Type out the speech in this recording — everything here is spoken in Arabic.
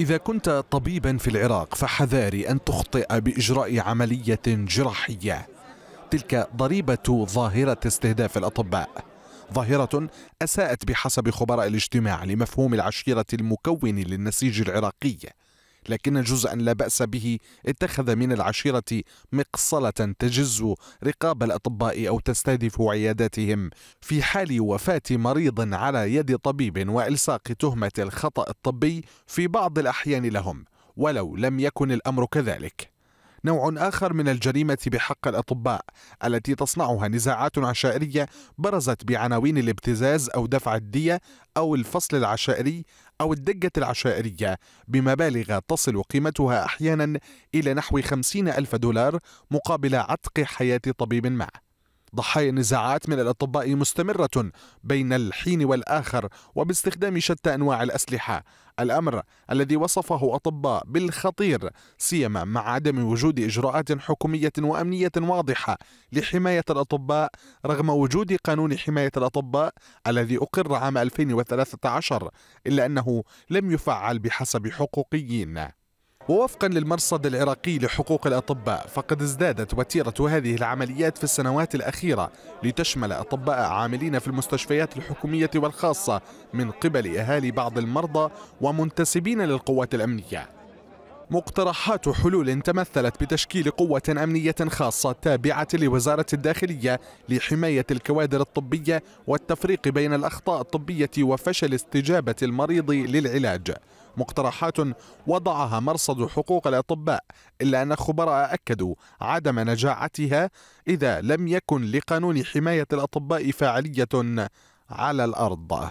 إذا كنت طبيبا في العراق فحذاري أن تخطئ بإجراء عملية جراحية تلك ضريبة ظاهرة استهداف الأطباء ظاهرة أساءت بحسب خبراء الاجتماع لمفهوم العشيرة المكون للنسيج العراقي لكن جزءا لا بأس به اتخذ من العشيرة مقصلة تجز رقاب الأطباء أو تستهدف عياداتهم في حال وفاة مريض على يد طبيب وإلصاق تهمة الخطأ الطبي في بعض الأحيان لهم ولو لم يكن الأمر كذلك نوع آخر من الجريمة بحق الأطباء التي تصنعها نزاعات عشائرية برزت بعناوين الابتزاز أو دفع الدية أو الفصل العشائري أو الدجة العشائرية بمبالغ تصل قيمتها أحيانا إلى نحو 50 ألف دولار مقابل عتق حياة طبيب معه ضحايا النزاعات من الأطباء مستمرة بين الحين والآخر وباستخدام شتى أنواع الأسلحة الأمر الذي وصفه أطباء بالخطير سيما مع عدم وجود إجراءات حكومية وأمنية واضحة لحماية الأطباء رغم وجود قانون حماية الأطباء الذي أقر عام 2013 إلا أنه لم يفعل بحسب حقوقيين ووفقا للمرصد العراقي لحقوق الأطباء فقد ازدادت وتيرة هذه العمليات في السنوات الأخيرة لتشمل أطباء عاملين في المستشفيات الحكومية والخاصة من قبل أهالي بعض المرضى ومنتسبين للقوات الأمنية مقترحات حلول تمثلت بتشكيل قوة أمنية خاصة تابعة لوزارة الداخلية لحماية الكوادر الطبية والتفريق بين الأخطاء الطبية وفشل استجابة المريض للعلاج مقترحات وضعها مرصد حقوق الأطباء إلا أن خبراء أكدوا عدم نجاعتها إذا لم يكن لقانون حماية الأطباء فاعلية على الأرض